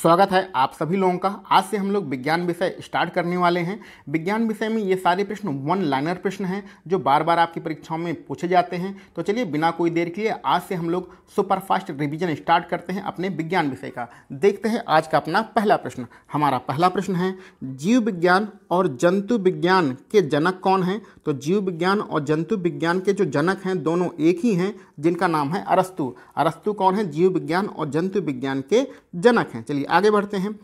स्वागत है आप सभी लोगों का आज से हम लोग विज्ञान विषय स्टार्ट करने वाले हैं विज्ञान विषय में ये सारे प्रश्न वन लाइनर प्रश्न हैं जो बार बार आपकी परीक्षाओं में पूछे जाते हैं तो चलिए बिना कोई देर के लिए आज से हम लोग सुपर फास्ट रिविजन स्टार्ट करते हैं अपने विज्ञान विषय का देखते हैं आज का अपना पहला प्रश्न हमारा पहला प्रश्न है जीव विज्ञान और जंतु विज्ञान के जनक कौन हैं तो जीव विज्ञान और जंतु विज्ञान के जो जनक हैं दोनों एक ही हैं जिनका नाम है अरस्तु अरस्तु कौन है जीव विज्ञान और जंतु विज्ञान के जनक हैं चलिए आगे बढ़ते हैं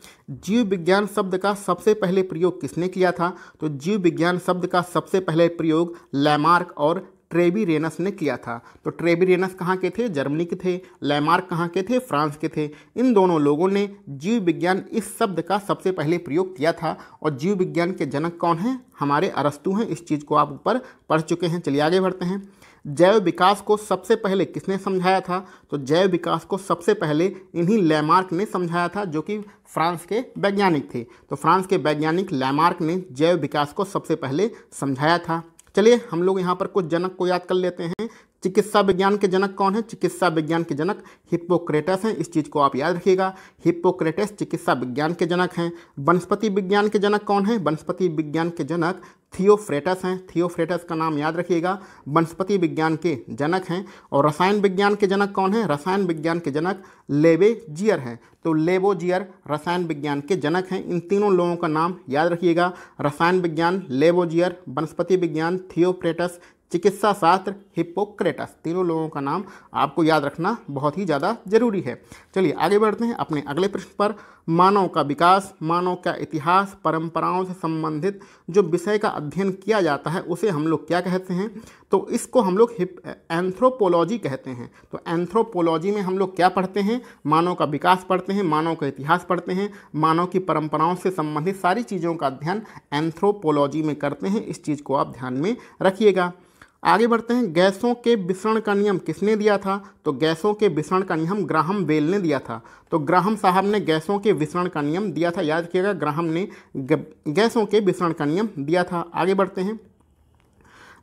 जीव विज्ञान शब्द का सबसे पहले प्रयोग किसने किया था तो जीव विज्ञान शब्द का सबसे पहले प्रयोग लैमार्क और ट्रेबी रेनस ने किया था तो ट्रेबी रेनस कहाँ के थे जर्मनी के थे लैमार्क कहाँ के थे फ्रांस के थे इन दोनों लोगों ने जीव विज्ञान इस शब्द का सबसे पहले प्रयोग किया था और जीव विज्ञान के जनक कौन हैं हमारे अरस्तु हैं इस चीज़ को आप ऊपर पढ़ चुके हैं चलिए आगे बढ़ते हैं जैव विकास को सबसे पहले किसने समझाया था तो जैव विकास को सबसे पहले इन्हीं लैमार्क ने समझाया था जो कि फ्रांस के वैज्ञानिक थे तो फ्रांस के वैज्ञानिक लैमार्क ने जैव विकास को सबसे पहले समझाया था चलिए हम लोग यहाँ पर कुछ जनक को याद कर लेते हैं चिकित्सा विज्ञान के जनक कौन है चिकित्सा विज्ञान के जनक हिप्पोक्रेटस हैं इस चीज़ को आप याद रखिएगा हिप्पोक्रेटस चिकित्सा विज्ञान के जनक हैं वनस्पति विज्ञान के जनक कौन है वनस्पति विज्ञान के जनक थियोफ्रेटस हैं थियोफ्रेटस का नाम याद रखिएगा वनस्पति विज्ञान के जनक हैं और रसायन विज्ञान के जनक कौन हैं रसायन विज्ञान के जनक लेबेजियर हैं तो लेबोजियर रसायन विज्ञान के जनक हैं इन तीनों लोगों का नाम याद रखिएगा रसायन विज्ञान लेबोजियर वनस्पति विज्ञान थियोफ्रेटस चिकित्सा शास्त्र हिपोक्रेटस तीनों लोगों का नाम आपको याद रखना बहुत ही ज़्यादा जरूरी है चलिए आगे बढ़ते हैं अपने अगले प्रश्न पर मानव का विकास मानव का इतिहास परंपराओं से संबंधित जो विषय का अध्ययन किया जाता है उसे हम लोग क्या कहते हैं तो इसको हम लोग एंथ्रोपोलॉजी कहते हैं तो एंथ्रोपोलॉजी में हम लोग क्या पढ़ते हैं मानव का विकास पढ़ते हैं मानव का इतिहास पढ़ते हैं मानव की परंपराओं से संबंधित सारी चीज़ों का अध्ययन एंथ्रोपोलॉजी में करते हैं इस चीज़ को आप ध्यान में रखिएगा आगे बढ़ते हैं गैसों के विसरण का नियम किसने दिया था तो गैसों के विसरण का नियम ग्राहम बेल ने दिया था तो ग्राहम साहब ने गैसों के विसरण का नियम दिया था याद किएगा ग्राहम ने गैसों के विसरण का नियम दिया था आगे बढ़ते हैं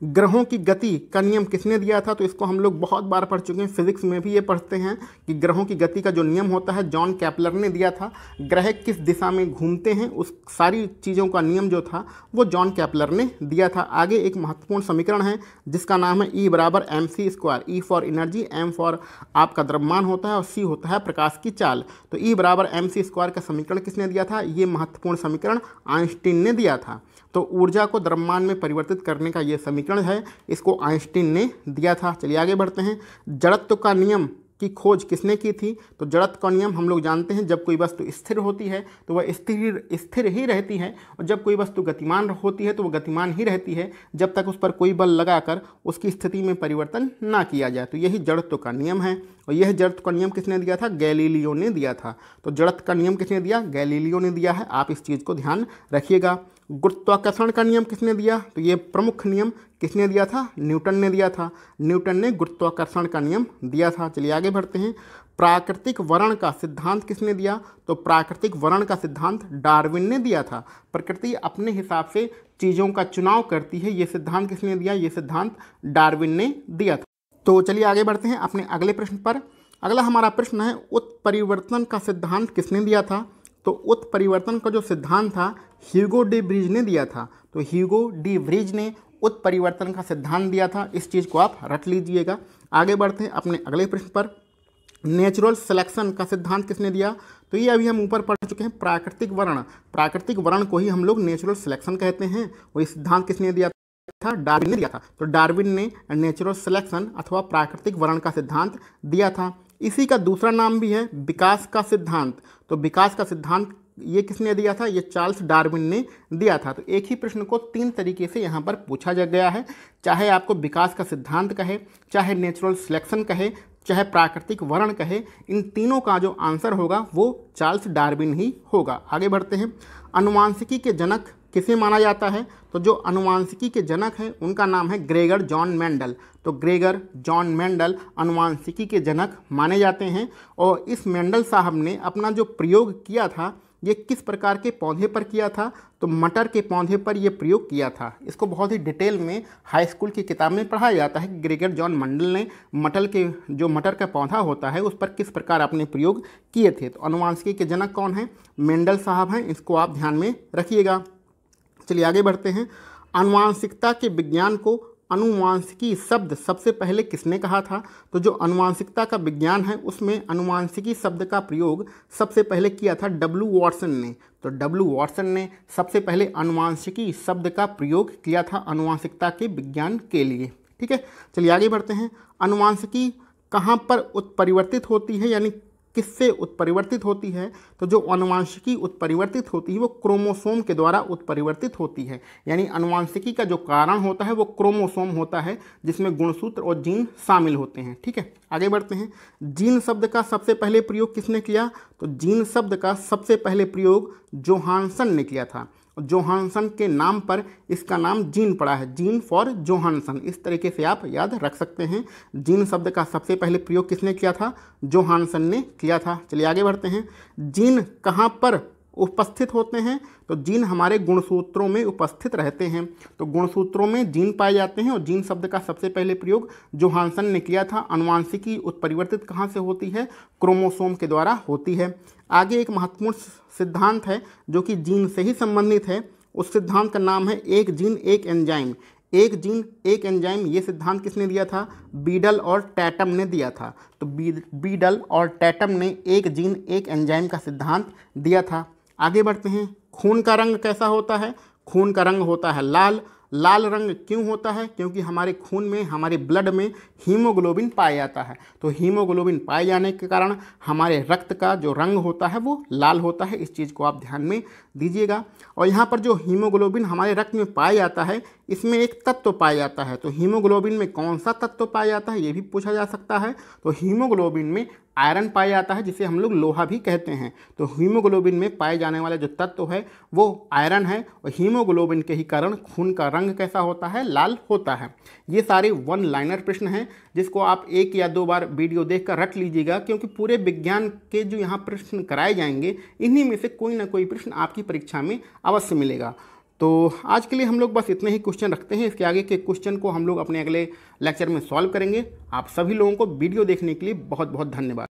ग्रहों की गति का नियम किसने दिया था तो इसको हम लोग बहुत बार पढ़ चुके हैं फिजिक्स में भी ये पढ़ते हैं कि ग्रहों की गति का जो नियम होता है जॉन कैपलर ने दिया था ग्रह किस दिशा में घूमते हैं उस सारी चीज़ों का नियम जो था वो जॉन कैपलर ने दिया था आगे एक महत्वपूर्ण समीकरण है जिसका नाम है ई e बराबर M C square E for energy M for आपका द्रव्यमान होता है और सी होता है प्रकाश की चाल तो ई e बराबर एम सी स्क्वायर का समीकरण किसने दिया था ये महत्वपूर्ण समीकरण आइंस्टीन ने दिया था तो ऊर्जा को द्रव्यमान में परिवर्तित करने का यह समीकरण है इसको आइंस्टीन ने दिया था चलिए आगे बढ़ते हैं जड़त्व का नियम की खोज किसने की थी तो जड़त्व का नियम हम लोग जानते हैं जब कोई वस्तु स्थिर होती है तो वह स्थिर स्थिर ही रहती है और जब कोई वस्तु गतिमान होती है तो वह गतिमान ही रहती है जब तक उस पर कोई बल लगाकर उसकी स्थिति में परिवर्तन ना किया जाए तो यही जड़त्व का नियम है और यह जड़त्व का नियम किसने दिया था गैलीलियो ने दिया था तो जड़त्व का नियम किसने दिया गैलीलियो ने दिया है आप इस चीज़ को ध्यान रखिएगा गुरुत्वाकर्षण का नियम किसने दिया तो ये प्रमुख नियम किसने दिया था न्यूटन ने दिया था न्यूटन ने गुरुत्वाकर्षण का नियम दिया था चलिए आगे बढ़ते हैं प्राकृतिक वरण का सिद्धांत किसने दिया तो प्राकृतिक वरण का सिद्धांत डार्विन ने दिया था प्रकृति अपने हिसाब से चीज़ों का चुनाव करती है ये सिद्धांत किसने दिया ये सिद्धांत डार्विन ने दिया था तो चलिए आगे बढ़ते हैं अपने अगले प्रश्न पर अगला हमारा प्रश्न है उत्परिवर्तन का सिद्धांत किसने दिया था तो उत्परिवर्तन का जो सिद्धांत था ह्यूगो डी ब्रिज ने दिया था तो ह्यूगो डी ब्रिज ने उत्परिवर्तन का सिद्धांत दिया था इस चीज़ को आप रट लीजिएगा आगे बढ़ते हैं अपने अगले प्रश्न पर नेचुरल सिलेक्शन का सिद्धांत किसने दिया तो ये अभी हम ऊपर पढ़ चुके हैं प्राकृतिक वर्ण प्राकृतिक वर्ण को ही हम लोग नेचुरल सिलेक्शन कहते हैं वही सिद्धांत किसने दिया था डार्विन ने दिया था तो डार्विन ने नेचुरल सिलेक्शन अथवा प्राकृतिक वर्ण का सिद्धांत दिया था इसी का दूसरा नाम भी है विकास का सिद्धांत तो विकास का सिद्धांत ये किसने दिया था ये चार्ल्स डार्विन ने दिया था तो एक ही प्रश्न को तीन तरीके से यहाँ पर पूछा जा गया है चाहे आपको विकास का सिद्धांत कहे चाहे नेचुरल सिलेक्शन कहे चाहे प्राकृतिक वर्ण कहे इन तीनों का जो आंसर होगा वो चार्ल्स डार्विन ही होगा आगे बढ़ते हैं अनुवांशिकी के जनक किसे माना जाता है तो जो अनुवांशिकी के जनक हैं उनका नाम है ग्रेगर जॉन मैंडल तो ग्रेगर जॉन मैंडल अनुवांशिकी के जनक माने जाते हैं और इस मैंडल साहब ने अपना जो प्रयोग किया था ये किस प्रकार के पौधे पर किया था तो मटर के पौधे पर यह प्रयोग किया था इसको बहुत ही डिटेल में हाई स्कूल की किताब में पढ़ाया जाता है ग्रेगर जॉन मंडल ने मटर के जो मटर का पौधा होता है उस पर किस प्रकार अपने प्रयोग किए थे तो अनुवांशिकी के जनक कौन हैं मेंडल साहब हैं इसको आप ध्यान में रखिएगा चलिए आगे बढ़ते हैं अनुवांशिकता के विज्ञान को अनुवांशिकी शब्द सबसे पहले किसने कहा था तो जो अनुवांशिकता का विज्ञान है उसमें अनुवांशिकी शब्द का प्रयोग सबसे पहले किया था डब्ल्यू वॉटसन ने तो डब्ल्यू वॉटसन ने सबसे पहले अनुवांशिकी शब्द का प्रयोग किया था अनुवांशिकता के विज्ञान के लिए ठीक है चलिए आगे बढ़ते हैं अनुवांशिकी कहाँ पर उत्परिवर्तित होती है यानी किससे उत्परिवर्तित होती है तो जो अनुवांशिकी उत्परिवर्तित होती है वो क्रोमोसोम के द्वारा उत्परिवर्तित होती है यानी अनुवांशिकी का जो कारण होता है वो क्रोमोसोम होता है जिसमें गुणसूत्र और जीन शामिल होते हैं ठीक है आगे बढ़ते हैं जीन शब्द का सबसे पहले प्रयोग किसने किया तो जीन शब्द का सबसे पहले प्रयोग जोहानसन ने किया था जोहानसन के नाम पर इसका नाम जीन पड़ा है जीन फॉर जोहानसन इस तरीके से आप याद रख सकते हैं जीन शब्द का सबसे पहले प्रयोग किसने किया था जोहानसन ने किया था चलिए आगे बढ़ते हैं जीन कहाँ पर उपस्थित होते हैं तो जीन हमारे गुणसूत्रों में उपस्थित रहते हैं तो गुणसूत्रों में जीन पाए जाते हैं और जीन शब्द का सबसे पहले प्रयोग जोहानसन ने किया था अनुवांशिकी उत्परिवर्तित कहाँ से होती है क्रोमोसोम के द्वारा होती है आगे एक महत्वपूर्ण सिद्धांत है जो कि जीन से ही संबंधित है उस सिद्धांत का नाम है एक जीन एक एंजाइम एक जीन एक एंजाइम ये सिद्धांत किसने दिया था बीडल और टैटम ने दिया था तो बी, बीडल और टैटम ने एक जीन एक एंजाइम का सिद्धांत दिया था आगे बढ़ते हैं खून का रंग कैसा होता है खून का रंग होता है लाल लाल रंग क्यों होता है क्योंकि हमारे खून में हमारे ब्लड में हीमोग्लोबिन पाया जाता है तो हीमोग्लोबिन पाए जाने के कारण हमारे रक्त का जो रंग होता है वो लाल होता है इस चीज़ को आप ध्यान में दीजिएगा और यहाँ पर जो हीमोग्लोबिन हमारे रक्त में पाया जाता है इसमें एक तत्व पाया जाता है तो हीमोग्लोबिन में कौन सा तत्व पाया जाता है ये भी पूछा जा सकता है तो हीमोग्लोबिन में आयरन पाया जाता है जिसे हम लोग लोहा भी कहते हैं तो हीमोग्लोबिन में पाए जाने वाला जो तत्व है वो आयरन है और हीमोग्लोबिन के ही कारण खून का रंग कैसा होता है लाल होता है ये सारे वन लाइनर प्रश्न हैं जिसको आप एक या दो बार वीडियो देख रट लीजिएगा क्योंकि पूरे विज्ञान के जो यहाँ प्रश्न कराए जाएंगे इन्हीं में से कोई ना कोई प्रश्न आपकी परीक्षा में अवश्य मिलेगा तो आज के लिए हम लोग बस इतने ही क्वेश्चन रखते हैं इसके आगे के क्वेश्चन को हम लोग अपने अगले लेक्चर में सॉल्व करेंगे आप सभी लोगों को वीडियो देखने के लिए बहुत बहुत धन्यवाद